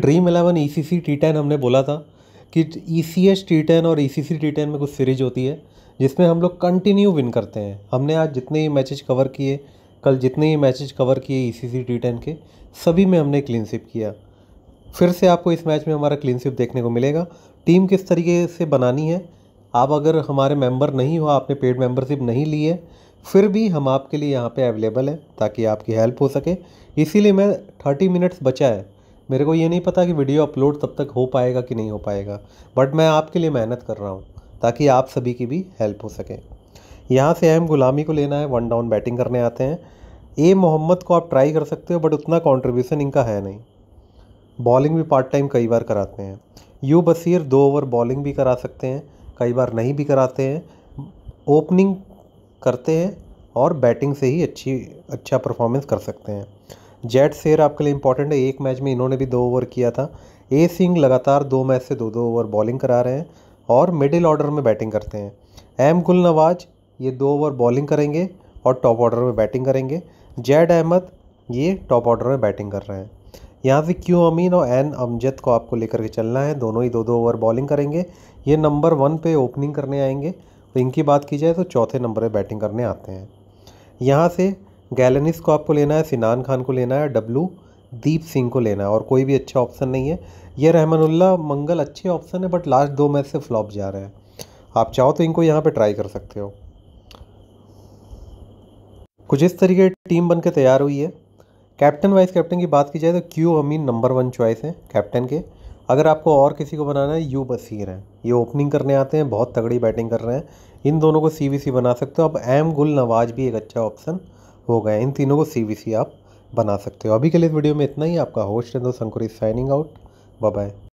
dream eleven E C C T ten हमने बोला था कि E C H T ten और E C C T ten में कुछ सीरीज होती है जिसमें हम लोग कंटिन्यू विन करते हैं हमने आज जितने ही मैचेज कवर किए कल जितने ही मैचेज कवर किए ई सी सी टी टेन के सभी में हमने क्लीन स्विप किया फिर से आपको इस मैच में हमारा क्लीन स्विप देखने को मिलेगा टीम किस तरीके से बनानी है आप अगर हमारे मेंबर नहीं हो आपने पेड मेंबरशिप नहीं ली है फिर भी हम आपके लिए यहाँ पे अवेलेबल हैं ताकि आपकी हेल्प हो सके इसीलिए मैं थर्टी मिनट्स बचा है मेरे को ये नहीं पता कि वीडियो अपलोड तब तक हो पाएगा कि नहीं हो पाएगा बट मैं आपके लिए मेहनत कर रहा हूँ ताकि आप सभी की भी हेल्प हो सके यहाँ से अहम गुलामी को लेना है वन डाउन बैटिंग करने आते हैं ए मोहम्मद को आप ट्राई कर सकते हो बट उतना कॉन्ट्रीब्यूशन इनका है नहीं बॉलिंग भी पार्ट टाइम कई बार कराते हैं यू बसीर दो ओवर बॉलिंग भी करा सकते हैं कई बार नहीं भी कराते हैं ओपनिंग करते हैं और बैटिंग से ही अच्छी अच्छा परफॉर्मेंस कर सकते हैं जेट शेर आपके लिए इंपॉर्टेंट है एक मैच में इन्होंने भी दो ओवर किया था ए सिंह लगातार दो मैच से दो दो ओवर बॉलिंग करा रहे हैं और मिडिल ऑर्डर में बैटिंग करते हैं एम गुल नवाज ये दो ओवर बॉलिंग करेंगे और टॉप ऑर्डर में बैटिंग करेंगे जैड अहमद ये टॉप ऑर्डर में बैटिंग कर रहे हैं यहाँ से क्यू अमीन और एन अमजद को आपको लेकर के चलना है दोनों ही दो दो ओवर बॉलिंग करेंगे ये नंबर वन पे ओपनिंग करने आएंगे तो इनकी बात की जाए तो चौथे नंबर पे बैटिंग करने आते हैं यहाँ से गैलनिस को आपको लेना है सिनान खान को लेना है डब्लू दीप सिंह को लेना है और कोई भी अच्छा ऑप्शन नहीं है ये रहमानुल्ला मंगल अच्छे ऑप्शन है बट लास्ट दो मैच से फ्लॉप जा रहे हैं आप चाहो तो इनको यहाँ पे ट्राई कर सकते हो कुछ इस तरीके टीम बन के तैयार हुई है कैप्टन वाइस कैप्टन की बात की जाए तो क्यू अमीन नंबर वन चॉइस है कैप्टन के अगर आपको और किसी को बनाना है यू बसीर है ये ओपनिंग करने आते हैं बहुत तगड़ी बैटिंग कर रहे हैं इन दोनों को सी बना सकते हो अब एम गुल नवाज भी एक अच्छा ऑप्शन हो गए इन तीनों को सी आप बना सकते हो अभी के लिए इस वीडियो में इतना ही आपका होस्ट चंद्र संकुरी साइनिंग आउट बाय